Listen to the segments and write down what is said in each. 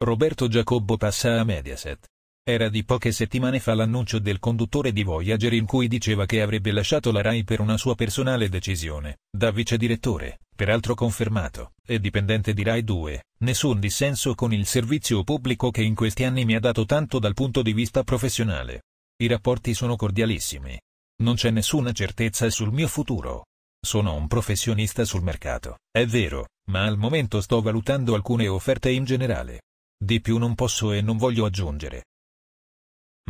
Roberto Giacobbo passa a Mediaset. Era di poche settimane fa l'annuncio del conduttore di Voyager in cui diceva che avrebbe lasciato la RAI per una sua personale decisione, da vice direttore, peraltro confermato, e dipendente di RAI 2, nessun dissenso con il servizio pubblico che in questi anni mi ha dato tanto dal punto di vista professionale. I rapporti sono cordialissimi. Non c'è nessuna certezza sul mio futuro. Sono un professionista sul mercato, è vero, ma al momento sto valutando alcune offerte in generale. Di più non posso e non voglio aggiungere.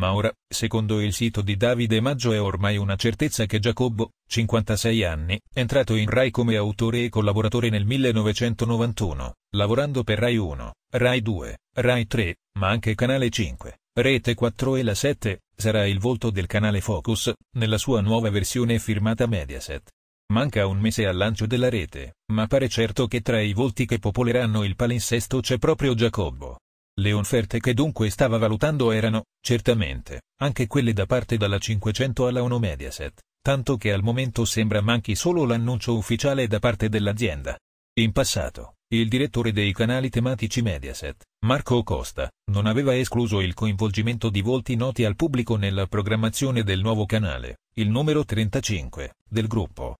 Ma ora, secondo il sito di Davide Maggio è ormai una certezza che Giacobbo, 56 anni, entrato in Rai come autore e collaboratore nel 1991, lavorando per Rai 1, Rai 2, Rai 3, ma anche Canale 5, Rete 4 e la 7, sarà il volto del canale Focus, nella sua nuova versione firmata Mediaset. Manca un mese al lancio della rete, ma pare certo che tra i volti che popoleranno il palinsesto c'è proprio Giacobbo. Le offerte che dunque stava valutando erano, certamente, anche quelle da parte dalla 500 alla 1 Mediaset, tanto che al momento sembra manchi solo l'annuncio ufficiale da parte dell'azienda. In passato, il direttore dei canali tematici Mediaset, Marco Costa, non aveva escluso il coinvolgimento di volti noti al pubblico nella programmazione del nuovo canale, il numero 35, del gruppo.